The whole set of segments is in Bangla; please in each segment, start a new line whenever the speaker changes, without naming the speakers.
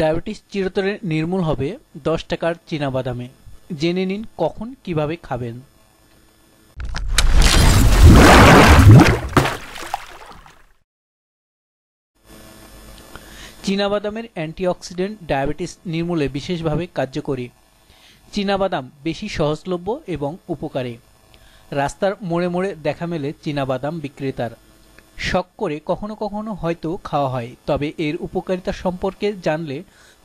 ডায়াবেটিস চিরতরে নির্মূল হবে দশ টাকার বাদামে জেনে নিন কখন কিভাবে খাবেন বাদামের অ্যান্টিঅক্সিডেন্ট ডায়াবেটিস নির্মূলে বিশেষভাবে কার্যকরী বাদাম বেশি সহজলভ্য এবং উপকারী রাস্তার মোড়ে মোড়ে দেখা মেলে বাদাম বিক্রেতার শখ করে কখনো কখনো হয়তো খাওয়া হয় তবে এর উপকারিতা সম্পর্কে জানলে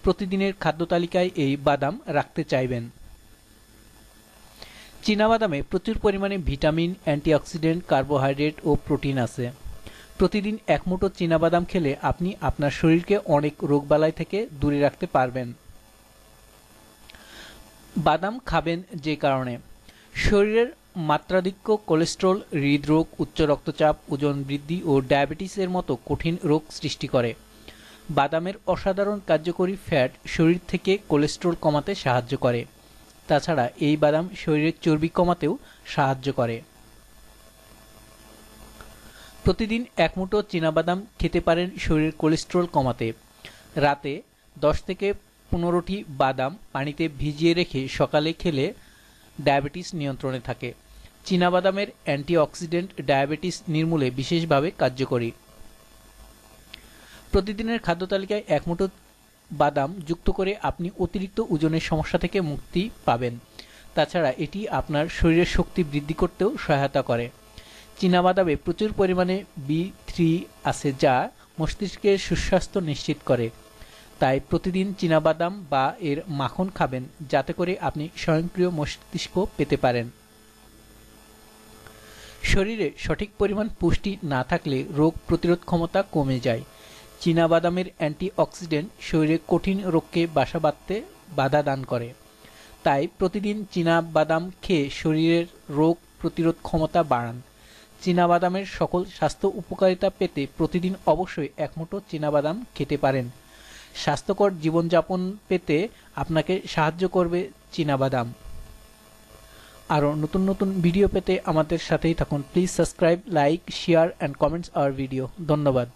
প্রতিদিনের খাদ্য তালিকায় এই বাদাম রাখতে চাইবেন বাদামে প্রচুর পরিমাণে ভিটামিন অ্যান্টিঅক্সিডেন্ট কার্বোহাইড্রেট ও প্রোটিন আছে প্রতিদিন এক মুঠো বাদাম খেলে আপনি আপনার শরীরকে অনেক রোগবালাই থেকে দূরে রাখতে পারবেন বাদাম খাবেন যে কারণে শরীরের মাত্রাধিক্য কোলেস্ট্রল হৃদরোগ উচ্চ রক্তচাপ ওজন বৃদ্ধি ও ডায়াবেটিসের মতো কঠিন রোগ সৃষ্টি করে বাদামের অসাধারণ কার্যকরী ফ্যাট শরীর থেকে কোলেস্ট্রল কমাতে সাহায্য করে তাছাড়া এই বাদাম শরীরের চর্বি কমাতেও সাহায্য করে প্রতিদিন এক মুঠো বাদাম খেতে পারেন শরীরের কোলেস্ট্রল কমাতে রাতে দশ থেকে পনেরোটি বাদাম পানিতে ভিজিয়ে রেখে সকালে খেলে ডায়াবেটিস নিয়ন্ত্রণে থাকে চীনাবাদামের অ্যান্টিঅক্সিডেন্ট ডায়াবেটিস নির্মূলে বিশেষভাবে কার্যকরী প্রতিদিনের খাদ্য তালিকায় এক মুঠো বাদাম যুক্ত করে আপনি অতিরিক্ত ওজনের সমস্যা থেকে মুক্তি পাবেন তাছাড়া এটি আপনার শরীরের শক্তি বৃদ্ধি করতেও সহায়তা করে বাদামে প্রচুর পরিমাণে বি থ্রি আছে যা মস্তিষ্কের সুস্বাস্থ্য নিশ্চিত করে তাই প্রতিদিন চীনাবাদাম বা এর মাখন খাবেন যাতে করে আপনি স্বয়ংক্রিয় মস্তিষ্ক পেতে পারেন শরীরে সঠিক পরিমাণ পুষ্টি না থাকলে রোগ প্রতিরোধ ক্ষমতা কমে যায় বাদামের অ্যান্টিঅক্সিডেন্ট শরীরে কঠিন রোগকে বাসা বাঁধতে বাধা দান করে তাই প্রতিদিন বাদাম খেয়ে শরীরের রোগ প্রতিরোধ ক্ষমতা বাড়ান বাদামের সকল স্বাস্থ্য উপকারিতা পেতে প্রতিদিন অবশ্যই মুঠো বাদাম খেতে পারেন স্বাস্থ্যকর জীবনযাপন পেতে আপনাকে সাহায্য করবে বাদাম আরও নতুন নতুন ভিডিও পেতে আমাদের সাথেই থাকুন please subscribe like share and comments our video ধন্যবাদ